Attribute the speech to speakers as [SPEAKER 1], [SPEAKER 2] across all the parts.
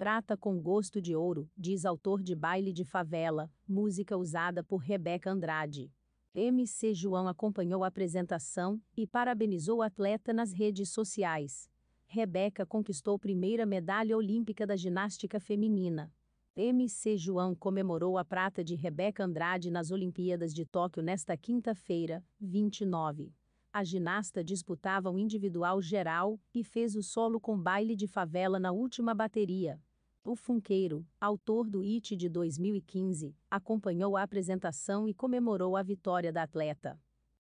[SPEAKER 1] Prata com gosto de ouro, diz autor de Baile de Favela, música usada por Rebeca Andrade. MC João acompanhou a apresentação e parabenizou o atleta nas redes sociais. Rebeca conquistou primeira medalha olímpica da ginástica feminina. MC João comemorou a prata de Rebeca Andrade nas Olimpíadas de Tóquio nesta quinta-feira, 29 a ginasta disputava o um individual geral e fez o solo com baile de favela na última bateria. O Funkeiro, autor do IT de 2015, acompanhou a apresentação e comemorou a vitória da atleta.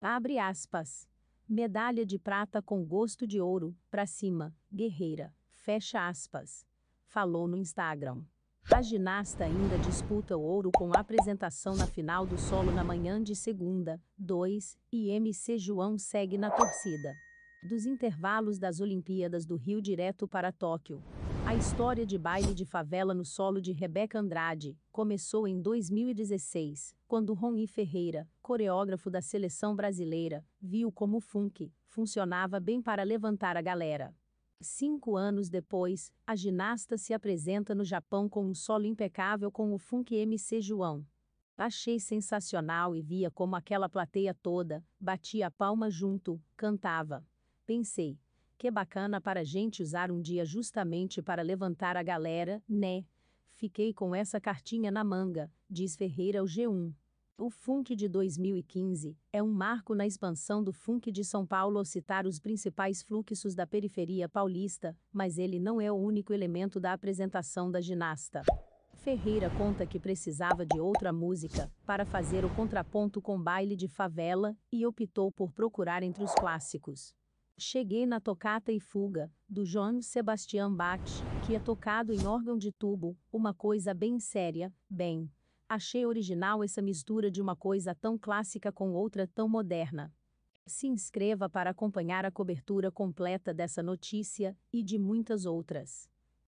[SPEAKER 1] Abre aspas. Medalha de prata com gosto de ouro, pra cima, guerreira. Fecha aspas. Falou no Instagram. A ginasta ainda disputa o ouro com a apresentação na final do solo na manhã de segunda, 2, e MC João segue na torcida. Dos intervalos das Olimpíadas do Rio direto para Tóquio. A história de baile de favela no solo de Rebeca Andrade começou em 2016, quando Rony Ferreira, coreógrafo da seleção brasileira, viu como o funk funcionava bem para levantar a galera. Cinco anos depois, a ginasta se apresenta no Japão com um solo impecável com o funk MC João. Achei sensacional e via como aquela plateia toda batia a palma junto, cantava. Pensei, que bacana para a gente usar um dia justamente para levantar a galera, né? Fiquei com essa cartinha na manga, diz Ferreira ao G1. O Funk de 2015 é um marco na expansão do funk de São Paulo ao citar os principais fluxos da periferia paulista, mas ele não é o único elemento da apresentação da ginasta. Ferreira conta que precisava de outra música para fazer o contraponto com baile de favela e optou por procurar entre os clássicos. Cheguei na Tocata e Fuga, do João Sebastião Bach, que é tocado em órgão de tubo, uma coisa bem séria, bem. Achei original essa mistura de uma coisa tão clássica com outra tão moderna. Se inscreva para acompanhar a cobertura completa dessa notícia e de muitas outras.